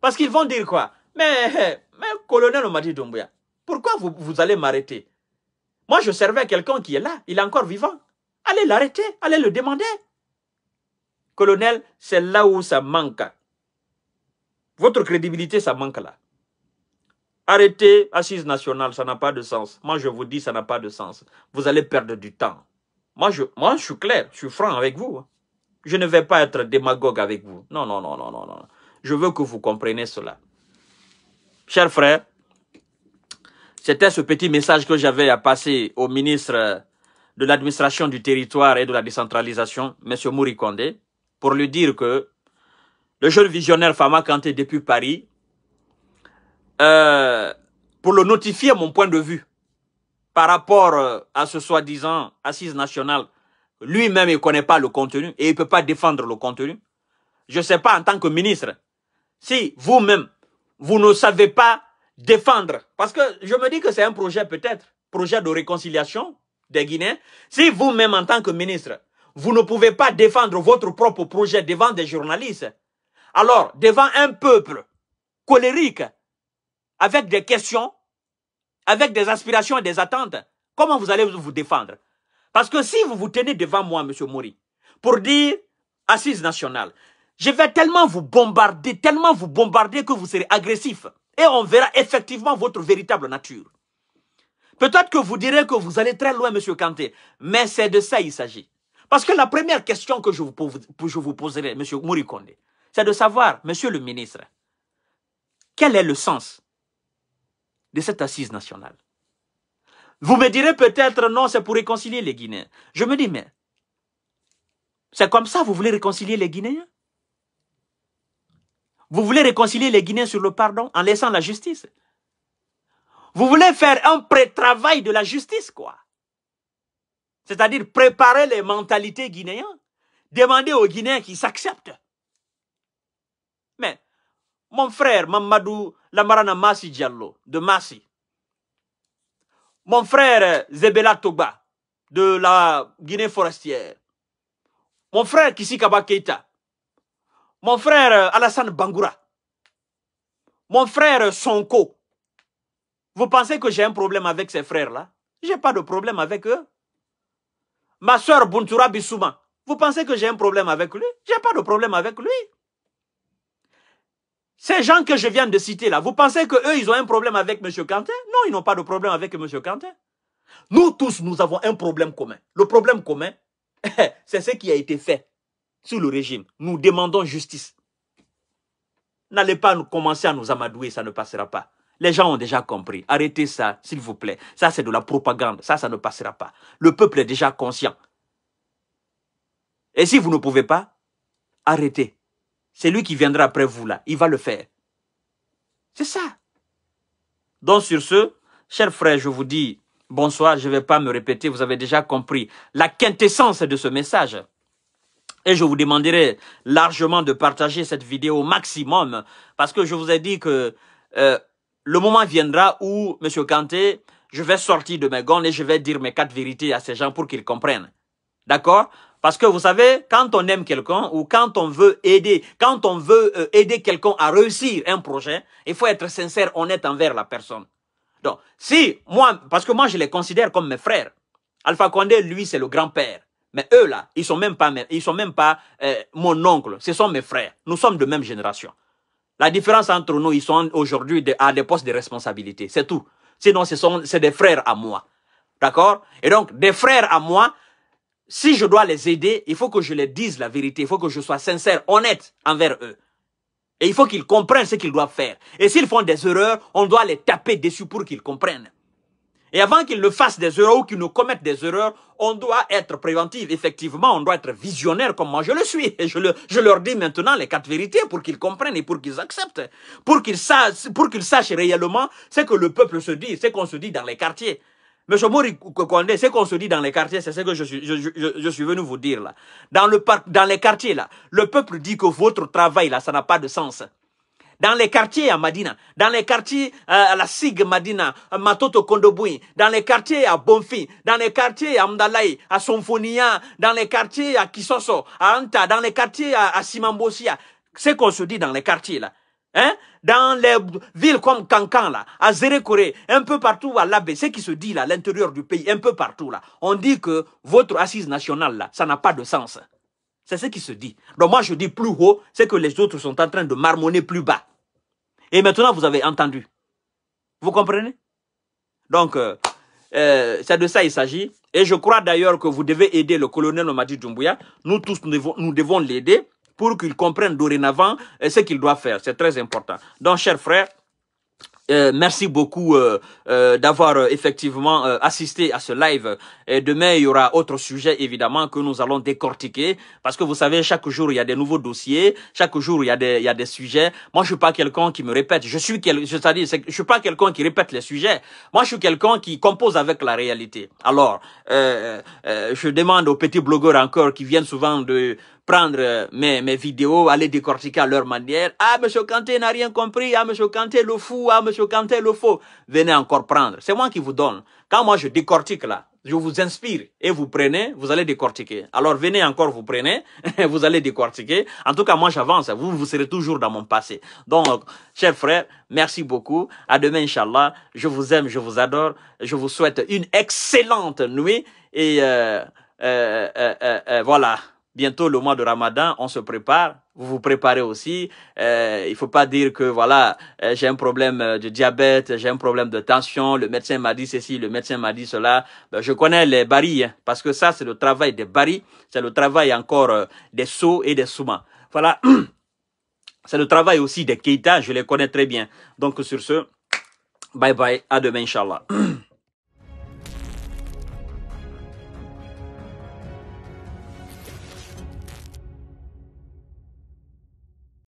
Parce qu'ils vont dire quoi Mais, mais colonel Omadi Doumbouya, pourquoi vous, vous allez m'arrêter Moi, je servais quelqu'un qui est là, il est encore vivant. Allez l'arrêter, allez le demander. Colonel, c'est là où ça manque. Votre crédibilité, ça manque là. Arrêtez assise nationale, ça n'a pas de sens. Moi, je vous dis, ça n'a pas de sens. Vous allez perdre du temps. Moi je, moi, je suis clair, je suis franc avec vous. Hein. Je ne vais pas être démagogue avec vous. Non, non, non, non, non, non. Je veux que vous compreniez cela. Chers frères, c'était ce petit message que j'avais à passer au ministre de l'administration du territoire et de la décentralisation, M. Mourikondé pour lui dire que le jeune visionnaire Fama Kanté depuis Paris, euh, pour le notifier mon point de vue par rapport euh, à ce soi-disant assise nationale, lui-même il connaît pas le contenu et il peut pas défendre le contenu. Je sais pas en tant que ministre si vous-même vous ne savez pas défendre parce que je me dis que c'est un projet peut-être projet de réconciliation des Guinéens. Si vous-même en tant que ministre vous ne pouvez pas défendre votre propre projet devant des journalistes. Alors, devant un peuple colérique, avec des questions, avec des aspirations et des attentes, comment vous allez vous défendre Parce que si vous vous tenez devant moi, Monsieur Mori, pour dire assise nationale, je vais tellement vous bombarder, tellement vous bombarder que vous serez agressif. Et on verra effectivement votre véritable nature. Peut-être que vous direz que vous allez très loin, Monsieur Kanté, mais c'est de ça il s'agit. Parce que la première question que je vous, vous poserai, M. Mourikonde, c'est de savoir, Monsieur le ministre, quel est le sens de cette assise nationale Vous me direz peut-être, non, c'est pour réconcilier les Guinéens. Je me dis, mais c'est comme ça, vous voulez réconcilier les Guinéens Vous voulez réconcilier les Guinéens sur le pardon en laissant la justice Vous voulez faire un pré-travail de la justice, quoi c'est-à-dire préparer les mentalités guinéennes. Demander aux Guinéens qu'ils s'acceptent. Mais mon frère Mamadou Lamarana Massi Diallo de Massi, mon frère Zebela Toba de la Guinée forestière, mon frère Kissi Keita, mon frère Alassane Bangoura, mon frère Sonko, vous pensez que j'ai un problème avec ces frères-là J'ai pas de problème avec eux ma soeur Buntura Bissouma, vous pensez que j'ai un problème avec lui J'ai pas de problème avec lui. Ces gens que je viens de citer là, vous pensez que eux ils ont un problème avec M. Quentin Non, ils n'ont pas de problème avec M. Quentin. Nous tous, nous avons un problème commun. Le problème commun, c'est ce qui a été fait sous le régime. Nous demandons justice. N'allez pas nous commencer à nous amadouer, ça ne passera pas. Les gens ont déjà compris. Arrêtez ça, s'il vous plaît. Ça, c'est de la propagande. Ça, ça ne passera pas. Le peuple est déjà conscient. Et si vous ne pouvez pas, arrêtez. C'est lui qui viendra après vous, là. Il va le faire. C'est ça. Donc, sur ce, chers frères, je vous dis bonsoir. Je ne vais pas me répéter. Vous avez déjà compris la quintessence de ce message. Et je vous demanderai largement de partager cette vidéo au maximum parce que je vous ai dit que euh, le moment viendra où, Monsieur Kanté, je vais sortir de mes gonds et je vais dire mes quatre vérités à ces gens pour qu'ils comprennent. D'accord Parce que vous savez, quand on aime quelqu'un ou quand on veut aider, quand on veut euh, aider quelqu'un à réussir un projet, il faut être sincère, honnête envers la personne. Donc, si moi, parce que moi je les considère comme mes frères. Alpha Condé, lui, c'est le grand-père. Mais eux là, ils sont même pas, ils sont même pas euh, mon oncle. Ce sont mes frères. Nous sommes de même génération. La différence entre nous, ils sont aujourd'hui à des postes de responsabilité. C'est tout. Sinon, ce sont c'est des frères à moi. D'accord Et donc, des frères à moi, si je dois les aider, il faut que je les dise la vérité. Il faut que je sois sincère, honnête envers eux. Et il faut qu'ils comprennent ce qu'ils doivent faire. Et s'ils font des erreurs, on doit les taper dessus pour qu'ils comprennent. Et avant qu'ils ne fassent des erreurs ou qu'ils nous commettent des erreurs, on doit être préventif. Effectivement, on doit être visionnaire comme moi je le suis. Et je, le, je leur dis maintenant les quatre vérités pour qu'ils comprennent et pour qu'ils acceptent. Pour qu'ils sachent, pour qu'ils sachent réellement ce que le peuple se dit, ce qu'on se dit dans les quartiers. Monsieur Mori Kondé, ce qu'on se dit dans les quartiers, c'est ce que je suis, je, je, je, suis venu vous dire là. Dans, le parc, dans les quartiers là, le peuple dit que votre travail là, ça n'a pas de sens dans les quartiers à Madina, dans les quartiers euh, à la SIG Madina, à Matoto Kondoboui, dans les quartiers à Bonfi, dans les quartiers à Mdalaï, à Sonfonia, dans les quartiers à Kisoso, à Anta, dans les quartiers à, Simambosia. C'est qu'on se dit dans les quartiers là. Hein? Dans les villes comme Cancan, là, à un peu partout à c'est ce qui se dit là, à l'intérieur du pays, un peu partout là, on dit que votre assise nationale là, ça n'a pas de sens. C'est ce qui se dit. Donc moi je dis plus haut, c'est que les autres sont en train de marmonner plus bas. Et maintenant, vous avez entendu. Vous comprenez Donc, euh, euh, c'est de ça il s'agit. Et je crois d'ailleurs que vous devez aider le colonel Nomadi Doumbouya. Nous tous, nous devons, nous devons l'aider pour qu'il comprenne dorénavant euh, ce qu'il doit faire. C'est très important. Donc, chers frères, euh, merci beaucoup euh, euh, d'avoir euh, effectivement euh, assisté à ce live. Et demain, il y aura autre sujet, évidemment, que nous allons décortiquer. Parce que vous savez, chaque jour, il y a des nouveaux dossiers. Chaque jour, il y a des, il y a des sujets. Moi, je suis pas quelqu'un qui me répète. Je suis quel, je je suis pas quelqu'un qui répète les sujets. Moi, je suis quelqu'un qui compose avec la réalité. Alors, je demande aux petits blogueurs encore qui viennent souvent de, prendre euh, mes, mes vidéos, aller décortiquer à leur manière. Ah, monsieur Kanté n'a rien compris. Ah, monsieur Kanté le fou. Ah, monsieur Kanté le faux. Venez encore prendre. C'est moi qui vous donne. Quand moi je décortique là, je vous inspire et vous prenez, vous allez décortiquer. Alors venez encore, vous prenez, vous allez décortiquer. En tout cas, moi j'avance, vous, vous serez toujours dans mon passé. Donc, chers frères, merci beaucoup. À demain, Inch'Allah. Je vous aime, je vous adore. Je vous souhaite une excellente nuit et euh, euh, voilà bientôt le mois de Ramadan, on se prépare. Vous vous préparez aussi. Euh, il faut pas dire que voilà, euh, j'ai un problème euh, de diabète, j'ai un problème de tension. Le médecin m'a dit ceci, le médecin m'a dit cela. Ben, je connais les barils hein, parce que ça c'est le travail des barils, c'est le travail encore euh, des sauts et des soumas. Voilà, c'est le travail aussi des Keita. Je les connais très bien. Donc sur ce, bye bye, à demain, Inch'Allah.